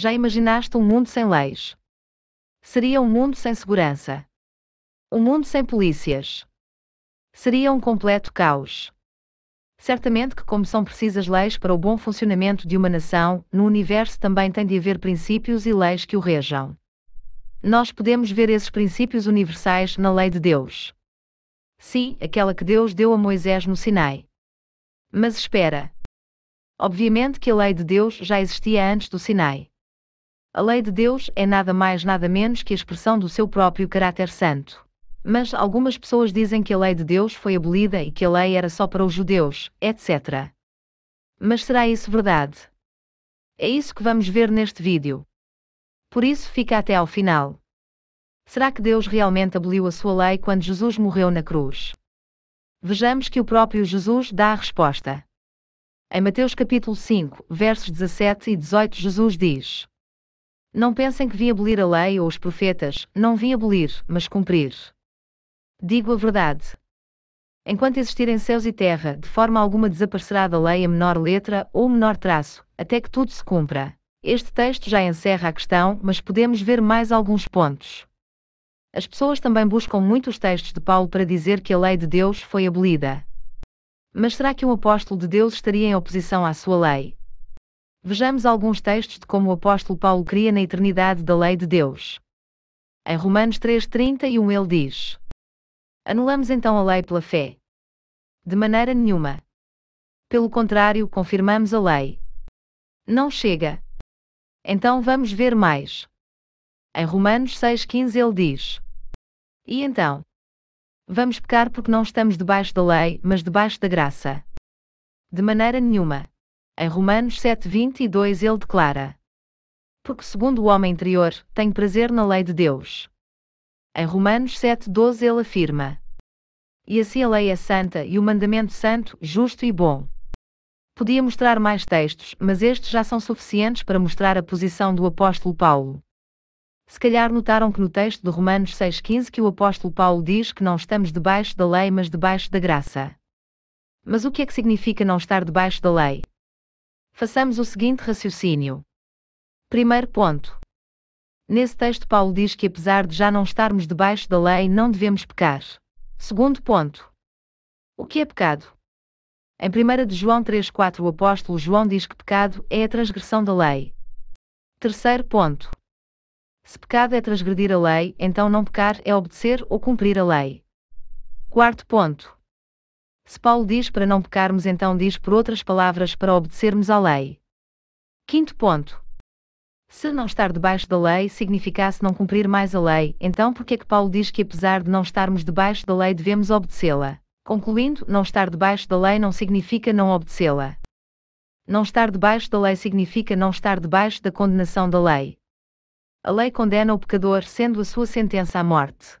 Já imaginaste um mundo sem leis? Seria um mundo sem segurança. Um mundo sem polícias. Seria um completo caos. Certamente que, como são precisas leis para o bom funcionamento de uma nação, no universo também tem de haver princípios e leis que o rejam. Nós podemos ver esses princípios universais na lei de Deus. Sim, aquela que Deus deu a Moisés no Sinai. Mas espera. Obviamente que a lei de Deus já existia antes do Sinai. A lei de Deus é nada mais nada menos que a expressão do seu próprio caráter santo. Mas algumas pessoas dizem que a lei de Deus foi abolida e que a lei era só para os judeus, etc. Mas será isso verdade? É isso que vamos ver neste vídeo. Por isso fica até ao final. Será que Deus realmente aboliu a sua lei quando Jesus morreu na cruz? Vejamos que o próprio Jesus dá a resposta. Em Mateus capítulo 5, versos 17 e 18, Jesus diz: não pensem que vi abolir a lei ou os profetas, não vi abolir, mas cumprir. Digo a verdade. Enquanto existirem céus e terra, de forma alguma desaparecerá da lei a menor letra ou menor traço, até que tudo se cumpra. Este texto já encerra a questão, mas podemos ver mais alguns pontos. As pessoas também buscam muitos textos de Paulo para dizer que a lei de Deus foi abolida. Mas será que um apóstolo de Deus estaria em oposição à sua lei? Vejamos alguns textos de como o apóstolo Paulo cria na eternidade da lei de Deus. Em Romanos 3:31 ele diz: Anulamos então a lei pela fé? De maneira nenhuma. Pelo contrário, confirmamos a lei. Não chega. Então vamos ver mais. Em Romanos 6:15 ele diz: E então? Vamos pecar porque não estamos debaixo da lei, mas debaixo da graça. De maneira nenhuma. Em Romanos 7:22 ele declara: Porque segundo o homem interior, tem prazer na lei de Deus. Em Romanos 7:12 ele afirma: E assim a lei é santa e o mandamento santo, justo e bom. Podia mostrar mais textos, mas estes já são suficientes para mostrar a posição do apóstolo Paulo. Se calhar notaram que no texto de Romanos 6,15 que o apóstolo Paulo diz que não estamos debaixo da lei, mas debaixo da graça. Mas o que é que significa não estar debaixo da lei? Façamos o seguinte raciocínio. Primeiro ponto. Nesse texto, Paulo diz que, apesar de já não estarmos debaixo da lei, não devemos pecar. Segundo ponto. O que é pecado? Em 1 de João 3,4 o apóstolo João diz que pecado é a transgressão da lei. Terceiro ponto. Se pecado é transgredir a lei, então não pecar é obedecer ou cumprir a lei. Quarto ponto. Se Paulo diz para não pecarmos, então diz por outras palavras para obedecermos à lei. Quinto ponto. Se não estar debaixo da lei significasse não cumprir mais a lei, então por que é que Paulo diz que apesar de não estarmos debaixo da lei devemos obedecê-la? Concluindo, não estar debaixo da lei não significa não obedecê-la. Não estar debaixo da lei significa não estar debaixo da condenação da lei. A lei condena o pecador, sendo a sua sentença à morte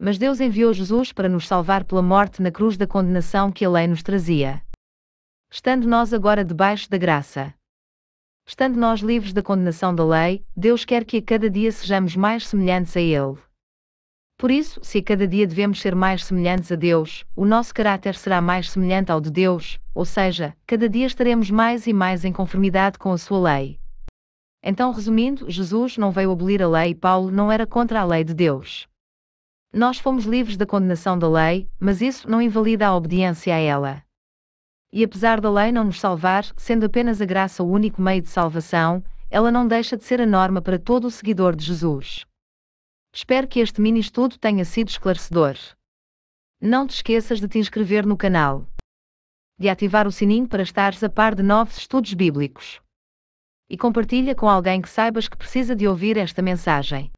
mas Deus enviou Jesus para nos salvar pela morte na cruz da condenação que a lei nos trazia. Estando nós agora debaixo da graça, estando nós livres da condenação da lei, Deus quer que a cada dia sejamos mais semelhantes a Ele. Por isso, se a cada dia devemos ser mais semelhantes a Deus, o nosso caráter será mais semelhante ao de Deus, ou seja, cada dia estaremos mais e mais em conformidade com a sua lei. Então, resumindo, Jesus não veio abolir a lei e Paulo não era contra a lei de Deus. Nós fomos livres da condenação da lei, mas isso não invalida a obediência a ela. E apesar da lei não nos salvar, sendo apenas a graça o único meio de salvação, ela não deixa de ser a norma para todo o seguidor de Jesus. Espero que este mini estudo tenha sido esclarecedor. Não te esqueças de te inscrever no canal. De ativar o sininho para estares a par de novos estudos bíblicos. E compartilha com alguém que saibas que precisa de ouvir esta mensagem.